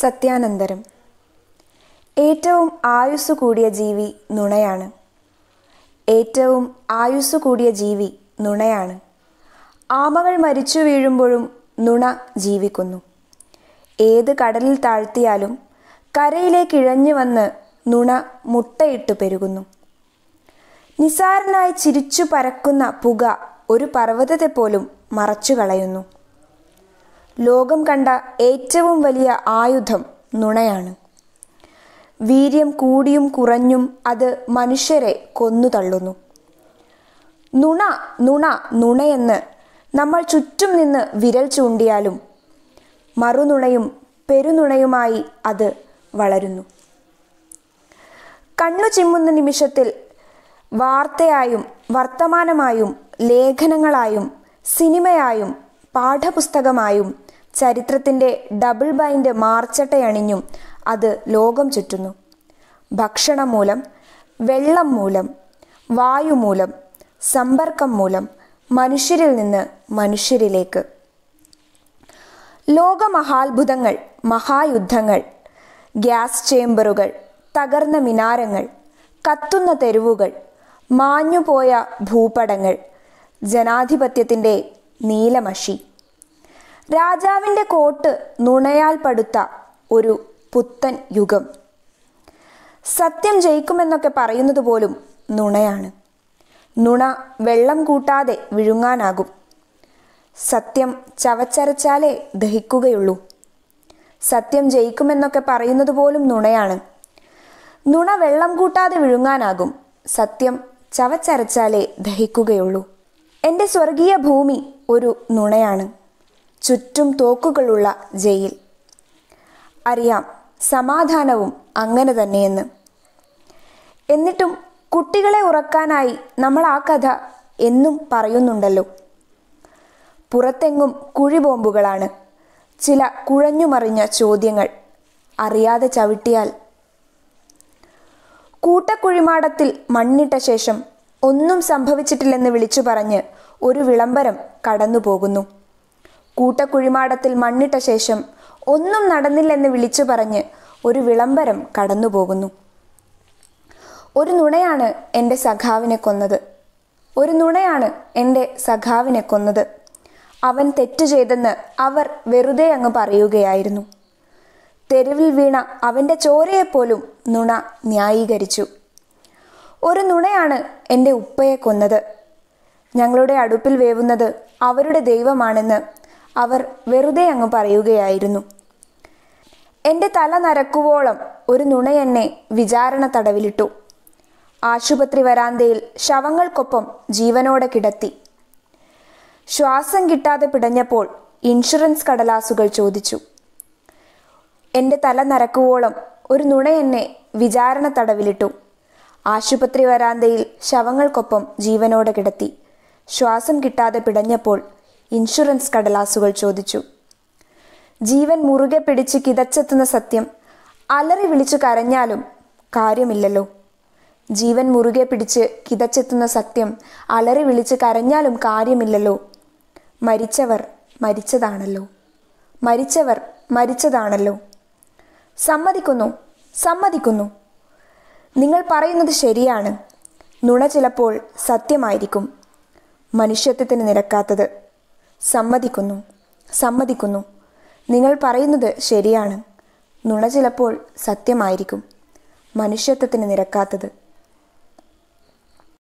സത്യാനന്തരം ഏറ്റവും ആയുസ് കൂടിയ ജീവി നുണയാണ് ഏറ്റവും ആയുസ് കൂടിയ ജീവി നുണയാണ് ആമകൾ മരിച്ചു വീഴുമ്പോഴും നുണ ജീവിക്കുന്നു ഏത് കടലിൽ താഴ്ത്തിയാലും കരയിലേക്ക് ഇഴഞ്ഞു വന്ന് നുണ മുട്ടയിട്ട് പെരുകുന്നു നിസാരനായി ചിരിച്ചു പരക്കുന്ന പുക ഒരു പർവ്വതത്തെ പോലും മറച്ചു കളയുന്നു ലോകം കണ്ട ഏറ്റവും വലിയ ആയുധം നുണയാണ് വീര്യം കൂടിയും കുറഞ്ഞും അത് മനുഷ്യരെ കൊന്നു തള്ളുന്നു നുണ നുണ നുണയെന്ന് നമ്മൾ ചുറ്റും നിന്ന് വിരൽ ചൂണ്ടിയാലും മറുനുണയും പെരുനുണയുമായി അത് വളരുന്നു കണ്ണു ചിമ്മുന്ന നിമിഷത്തിൽ വാർത്തയായും വർത്തമാനമായും ലേഖനങ്ങളായും സിനിമയായും പാഠപുസ്തകമായും ചരിത്രത്തിൻ്റെ ഡബിൾ ബൈൻഡ് മാർച്ചട്ടയണിഞ്ഞും അത് ലോകം ചുറ്റുന്നു ഭക്ഷണം മൂലം വെള്ളം മൂലം വായു മൂലം സമ്പർക്കം മൂലം മനുഷ്യരിൽ നിന്ന് മനുഷ്യരിലേക്ക് ലോകമഹാത്ഭുതങ്ങൾ മഹായുദ്ധങ്ങൾ ഗ്യാസ് ചേംബറുകൾ തകർന്ന മിനാരങ്ങൾ കത്തുന്ന തെരുവുകൾ മാഞ്ഞുപോയ ഭൂപടങ്ങൾ ജനാധിപത്യത്തിൻ്റെ നീലമഷി രാജാവിൻ്റെ കോട്ട് നുണയാൽ പടുത്ത ഒരു പുത്തൻ യുഗം സത്യം ജയിക്കുമെന്നൊക്കെ പറയുന്നത് പോലും നുണയാണ് നുണ വെള്ളം കൂട്ടാതെ വിഴുങ്ങാനാകും സത്യം ചവച്ചരച്ചാലേ ദഹിക്കുകയുള്ളൂ സത്യം ജയിക്കുമെന്നൊക്കെ പറയുന്നത് പോലും നുണയാണ് നുണ വെള്ളം കൂട്ടാതെ വിഴുങ്ങാനാകും സത്യം ചവച്ചരച്ചാലേ ദഹിക്കുകയുള്ളൂ എൻ്റെ സ്വർഗീയ ഭൂമി ഒരു നുണയാണ് ചുറ്റും തോക്കുകളുള്ള ജയിൽ അറിയാം സമാധാനവും അങ്ങനെ തന്നെയെന്ന് എന്നിട്ടും കുട്ടികളെ ഉറക്കാനായി നമ്മൾ ആ കഥ എന്നും പറയുന്നുണ്ടല്ലോ പുറത്തെങ്ങും കുഴിബോംബുകളാണ് ചില കുഴഞ്ഞുമറിഞ്ഞ ചോദ്യങ്ങൾ അറിയാതെ ചവിട്ടിയാൽ കൂട്ടക്കുഴിമാടത്തിൽ മണ്ണിട്ട ശേഷം ഒന്നും സംഭവിച്ചിട്ടില്ലെന്ന് വിളിച്ചു പറഞ്ഞ് ഒരു വിളംബരം കടന്നുപോകുന്നു കൂട്ടക്കുഴിമാടത്തിൽ മണ്ണിട്ട ശേഷം ഒന്നും നടന്നില്ലെന്ന് വിളിച്ചു പറഞ്ഞ് ഒരു വിളംബരം കടന്നുപോകുന്നു ഒരു നുണയാണ് എൻ്റെ സഖാവിനെ കൊന്നത് ഒരു നുണയാണ് എൻ്റെ സഖാവിനെ കൊന്നത് അവൻ തെറ്റു ചെയ്തെന്ന് അവർ വെറുതെ അങ്ങ് പറയുകയായിരുന്നു തെരുവിൽ വീണ അവൻ്റെ ചോരയെപ്പോലും നുണ ന്യായീകരിച്ചു ഒരു നുണയാണ് എൻ്റെ ഉപ്പയെ കൊന്നത് ഞങ്ങളുടെ അടുപ്പിൽ വേവുന്നത് അവരുടെ ദൈവമാണെന്ന് അവർ വെറുതെ അങ്ങ് പറയുകയായിരുന്നു എൻ്റെ തല നരക്കുവോളം ഒരു നുണ എന്നെ വിചാരണ തടവിലിട്ടു ആശുപത്രി വരാന്തയിൽ ശവങ്ങൾക്കൊപ്പം ജീവനോടെ കിടത്തി ശ്വാസം കിട്ടാതെ പിടഞ്ഞപ്പോൾ ഇൻഷുറൻസ് കടലാസുകൾ ചോദിച്ചു എൻ്റെ തല നരക്കുവോളം ഒരു നുണ എന്നെ വിചാരണ തടവിലിട്ടു ആശുപത്രി വരാന്തയിൽ ശവങ്ങൾക്കൊപ്പം ജീവനോടെ കിടത്തി ശ്വാസം കിട്ടാതെ പിടഞ്ഞപ്പോൾ ഇൻഷുറൻസ് കടലാസുകൾ ചോദിച്ചു ജീവൻ മുറുകെ പിടിച്ച് കിതച്ചെത്തുന്ന സത്യം അലറി വിളിച്ചു കരഞ്ഞാലും കാര്യമില്ലല്ലോ ജീവൻ മുറുകെ പിടിച്ച് കിതച്ചെത്തുന്ന സത്യം അലറി വിളിച്ച് കരഞ്ഞാലും കാര്യമില്ലല്ലോ മരിച്ചവർ മരിച്ചതാണല്ലോ മരിച്ചവർ മരിച്ചതാണല്ലോ സമ്മതിക്കുന്നു സമ്മതിക്കുന്നു നിങ്ങൾ പറയുന്നത് ശരിയാണ് നുണ ചിലപ്പോൾ സത്യമായിരിക്കും മനുഷ്യത്വത്തിന് നിരക്കാത്തത് സമ്മതിക്കുന്നു സമ്മതിക്കുന്നു നിങ്ങൾ പറയുന്നത് ശരിയാണ് നുണ ചിലപ്പോൾ സത്യമായിരിക്കും മനുഷ്യത്വത്തിന് നിരക്കാത്തത്